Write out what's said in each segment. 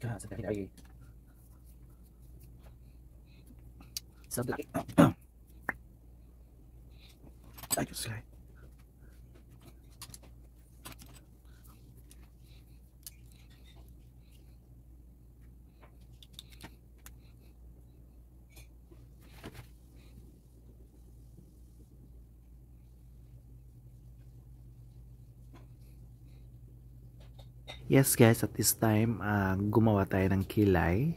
Ska, sekali lagi. Satu Ayo Yes guys, at this time, uh, gumawa tayo ng kilay.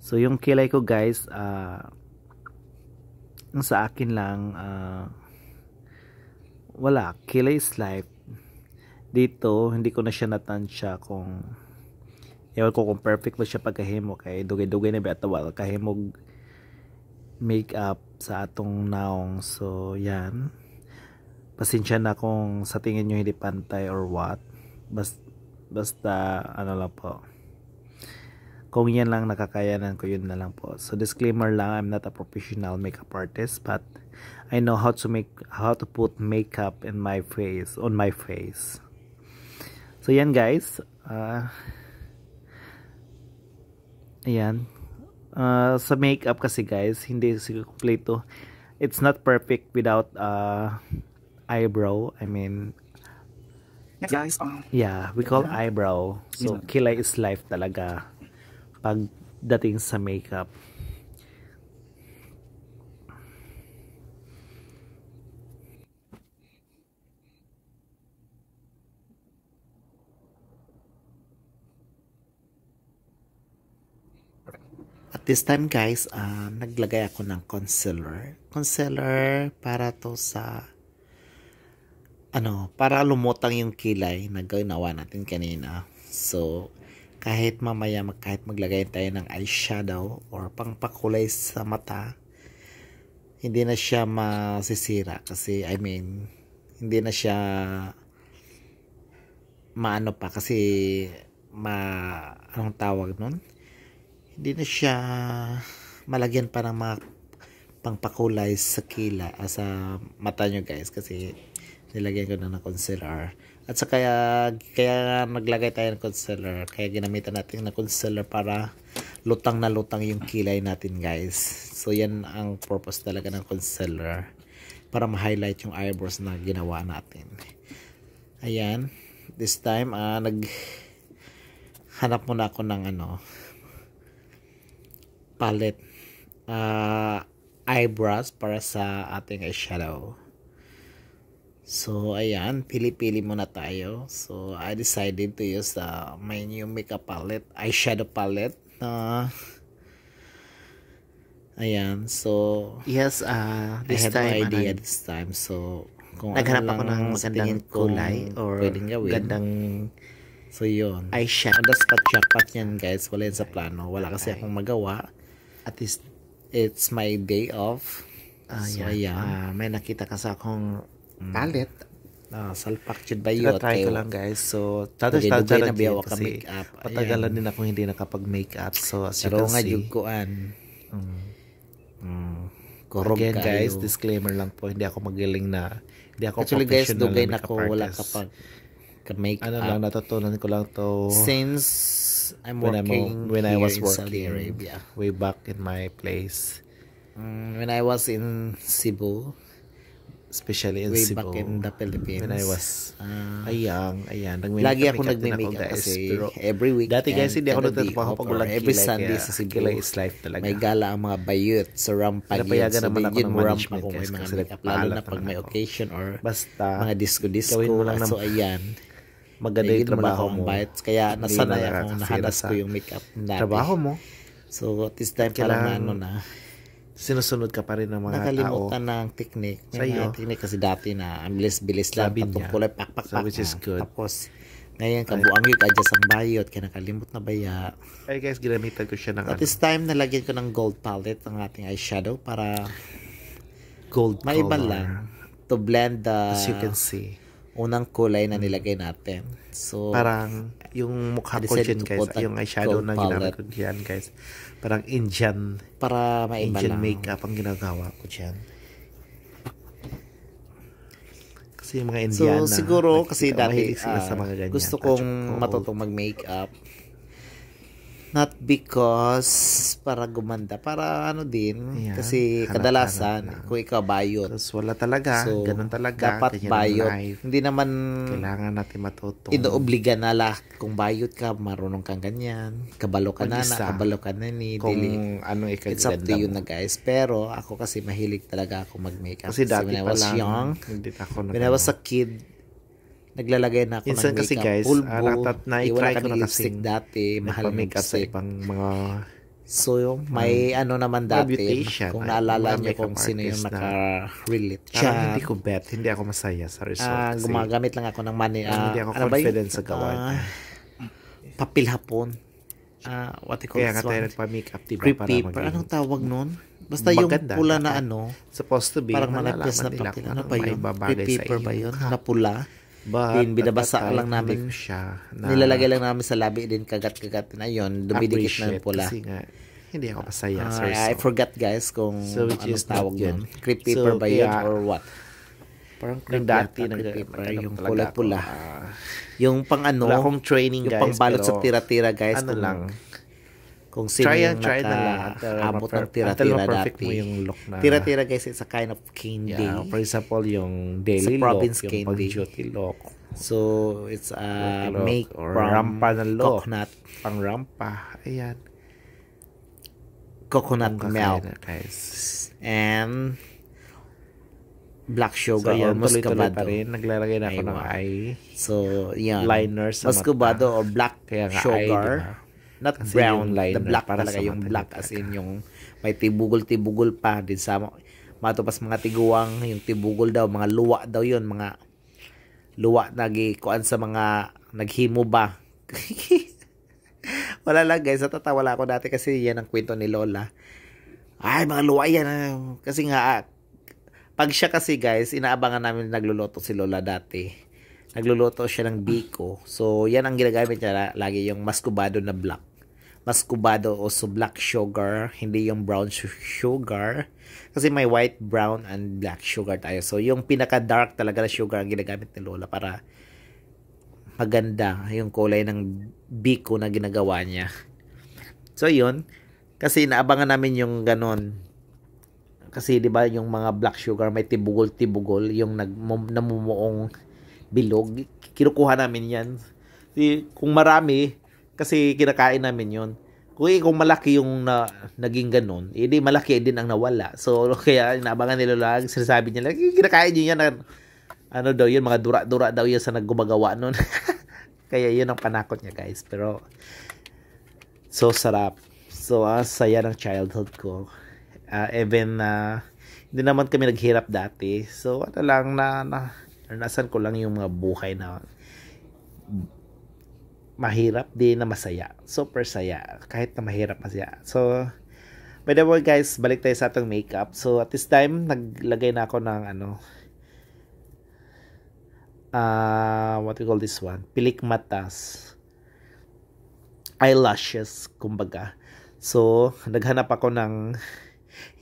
So yung kilay ko guys, uh, sa akin lang, uh, wala, kilay is life. Dito, hindi ko na siya natansya kung, ewan ko kung perfect ba siya pagkahimog. Kaya dugay-dugay na ba atawal kahimog makeup sa atong naong. So yan, pasensya na kung sa tingin nyo hindi pantay or what. Basta basta ano lang po kung yan lang nakakayanan ko yun na lang po so disclaimer lang I'm not a professional makeup artist but I know how to make how to put makeup in my face on my face so yan guys uh, ah. yan uh, ah, sa makeup kasi guys hindi siya kompleto it's not perfect without uh, eyebrow I mean Yes, guys. Um, yeah, we call yeah. eyebrow. So, yeah. kilay is life talaga pagdating sa makeup. At this time guys, um, naglagay ako ng concealer. Concealer para to sa ano, para lumutang yung kilay na ginawa natin kanina. So, kahit mamaya, kahit maglagay tayo ng eyeshadow or pangpakulay sa mata, hindi na siya masisira kasi I mean hindi na siya maano pa kasi ma anong tawag nun hindi na siya malagyan pa ng mga pangpakulay sa kila ah, sa mata nyo guys kasi nilagyan ko na ng concealer. At saka kaya, kaya naglagay tayo ng concealer. Kaya ginamitan natin ng concealer para lutang na lutang yung kilay natin guys. So yan ang purpose talaga ng concealer. Para ma-highlight yung eyebrows na ginawa natin. Ayan. This time, uh, ah, nag hanap muna ako ng ano palette uh, eyebrows para sa ating eyeshadow. So, ayan, pili-pili muna tayo. So, I decided to use uh, my new makeup palette, eyeshadow palette na uh, ayan, so yes, uh, this I have time, no idea ano, this time. So, kung naghanap ano ako ng magandang kulay or pwedeng gawin. Gandang So, yun. Eyeshadow. On the spot, yan, guys. Wala yan sa plano. Wala kasi akong magawa. At least, it's my day off. Uh, so, yeah. ayan. Uh, may nakita kasi akong Kalit. Mm. Ah, salpak jud ba yun? Try ko lang guys. So, tatas ta na biyawa ka make up. Patagalan din ako hindi nakapag make up. So, as you can nga see. kuan. Mm. Mm. Again kayo. guys, disclaimer lang po, hindi ako magaling na hindi ako Actually guys, dugay na ko wala kapag ka make ano lang natutunan ko lang to since I'm when working I'm, when I was working Saudi Arabia way back in my place. Mm, when I was in Cebu, especially in Way Cebu. back in the Philippines. When I was uh, ah. ayang, ayan. Nag lagi ako nagme-makeup ako, kasi pero every week. Dati guys, hindi ako nagtatapang kapag walang Every Sunday kaya, sa Cebu. Kilay is life talaga. May gala ang mga bayot sa rampayot. Napayagan naman ako ng management ako, may mga makeup, lalo na pag may occasion or Basta, mga disco-disco. lang So, ayan. Maganda yung trabaho mo. Bites, kaya nasanay akong nahanas ko yung makeup Trabaho mo. So, this time pala parang ano na sinusunod ka pa rin ng mga Nakalimutan tao. Nakalimutan ng technique. May mga technique kasi dati na ang bilis-bilis lang, patong kulay, pakpak, so, which is good. Tapos, ngayon, kabuang yung kadya sa bayot, kaya nakalimot na baya. Ay guys, ginamitan ko siya ng At ano. this time, nalagyan ko ng gold palette ng ating eyeshadow para gold maiba color. lang to blend the... As you can see unang kulay na mm. nilagay natin. So, parang yung mukha ko dyan guys, yung eyeshadow na ginamit ko dyan guys, parang Indian, para ma Indian lang. makeup ang ginagawa ko dyan. Kasi yung mga Indiana. So, siguro kasi dahil uh, sa ah, mga ganyan, gusto ah, kong matutong mag-makeup not because para gumanda, para ano din, yeah, kasi hanap, kadalasan hanap kung ikaw bayot. Tapos wala talaga, so, ganun talaga. Dapat bayot. Hindi naman kailangan natin matutong. Inoobliga na lahat kung bayot ka, marunong kang ganyan, kabalo ka na, na, kabalo ka na ni kung dili. ano ikaganda It's up to you mo. na guys. Pero ako kasi mahilig talaga ako mag-makeup. Kasi, kasi dati when I was lang, young, hindi ako nag- when I was a kid, naglalagay na ako Insan ng makeup. kasi guys, pulbo, uh, natat, na-try ko na kasi dati, mahal ng makeup sa ibang mga So, may um, ano naman dati, kung naalala niyo kung sino yung naka-relate siya. Parang ah. hindi ko bet, hindi ako masaya sa result. Uh, ah, gumagamit lang ako ng money. Uh, hindi ako ano confident sa gawa. Uh, papilhapon. Uh, what they call Kaya nga tayo nagpa-makeup, diba? Creep para paper. Maging, Anong tawag nun? Basta maganda, yung pula na, ano. Supposed to be. Parang malagkas na papel. Ano ba yun? Creep paper ba yun? Na pula. But, din binabasa time, lang namin siya na, nilalagay lang namin sa labi din kagat-kagat na yon dumidikit na pula kasi nga hindi ako masaya uh, ah, sir, so. I forgot guys kung so, ano tawag yun creep paper so, ba yun yeah. or what Parang creep dati ng paper, yung pula-pula. Uh, ah. yung pang ano, wala akong training yung guys, pang balot sa tira-tira guys. Ano lang, kung sino try, yung try nakaabot ng tira-tira dati. Mo yung look na, tira-tira guys, it's a kind of candy. Yeah, for example, yung daily sa province look, candy. yung pag-duty look. So, it's a make or from rampa na look. Coconut. Pang rampa. Ayan. Coconut Ang milk. Na, guys. And black sugar so, or muscovado. pa rin. Naglalagay na ako Aywa. ng eye. So, yan. Liner sa muscovado or black Kaya sugar. Eye, diba? Not as brown yung, liner. The eh, black para talaga, yung black as in yung may tibugol-tibugol pa din sa matupas mga tiguang yung tibugol daw, mga luwa daw yun, mga luwa nagi kuan sa mga naghimo ba. Wala lang guys, natatawa ako dati kasi yan ang kwento ni Lola. Ay, mga luwa yan. Ah. Kasi nga, ah, pag siya kasi guys, inaabangan namin nagluluto si Lola dati. Nagluluto siya ng biko. So, yan ang ginagamit niya lagi yung maskubado na black mas kubado also black sugar, hindi yung brown sugar. Kasi may white, brown, and black sugar tayo. So, yung pinaka-dark talaga na sugar ang ginagamit ni Lola para maganda yung kulay ng biko na ginagawa niya. So, yun. Kasi inaabangan namin yung ganun. Kasi, di ba, yung mga black sugar may tibugol-tibugol, yung nag namumuong bilog. Kinukuha namin yan. Kung marami, kasi kinakain namin yun. Kung, kung malaki yung na, naging ganun, hindi eh, malaki din ang nawala. So, kaya inabangan nila lang, sinasabi nila, kinakain nyo yan. Ano, ano daw yun, mga dura-dura daw yun sa naggumagawa nun. kaya yun ang panakot niya guys. Pero, so sarap. So, ah, saya ng childhood ko. Uh, even, uh, hindi naman kami naghirap dati. So, ano lang na, na nasan ko lang yung mga buhay na mahirap din na masaya. Super saya. Kahit na mahirap masaya. So, by the way guys, balik tayo sa atong makeup. So, at this time, naglagay na ako ng ano, uh, what we call this one? Pilik matas. Eyelashes, kumbaga. So, naghanap ako ng,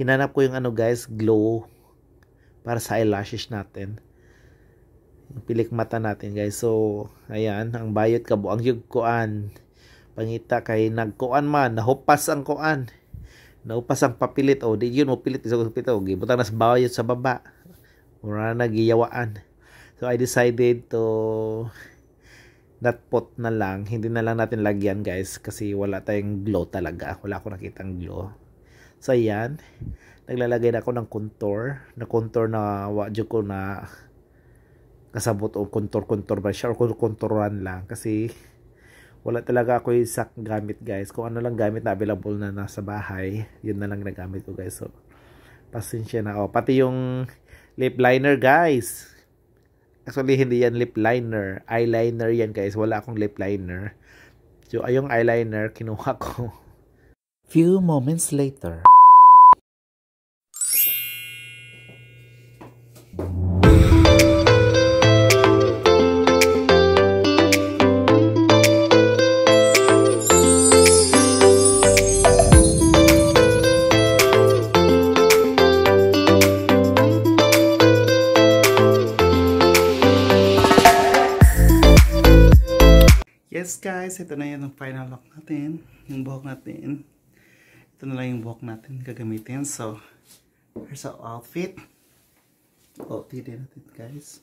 hinanap ko yung ano guys, glow para sa eyelashes natin pilik mata natin guys so ayan ang bayot kabuang yung kuan pangita kay nagkuan man nahupas ang kuan naupas ang papilit o oh, di yun mo pilit isa ko pito oh, gibutang nas bayot sa baba mura na giyawaan so I decided to that pot na lang hindi na lang natin lagyan guys kasi wala tayong glow talaga wala akong nakitang glow so ayan naglalagay na ako ng contour na contour na wadyo ko na kasabot o kontor-kontor ba siya or kontoran lang kasi wala talaga ako yung sak gamit guys kung ano lang gamit na available na nasa bahay yun na lang nagamit ko guys so pasensya na oh pati yung lip liner guys actually hindi yan lip liner eyeliner yan guys wala akong lip liner so ayong eyeliner kinuha ko few moments later Yes guys, ito na yung final look natin. Yung buhok natin. Ito na lang yung buhok natin gagamitin. So, here's our outfit. Outfit din natin guys.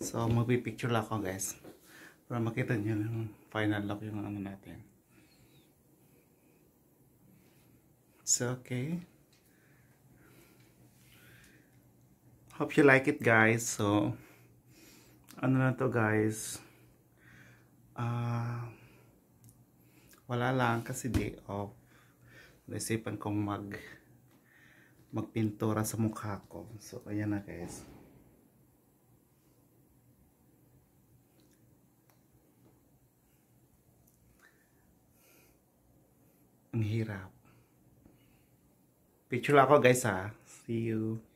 So, magpipicture lang ako guys. Para makita nyo yung final look yung ano natin. So, okay. Hope you like it guys. So, ano na to guys uh, wala lang kasi day off naisipan kong mag magpintura sa mukha ko so ayan na guys ang hirap picture ako guys ha see you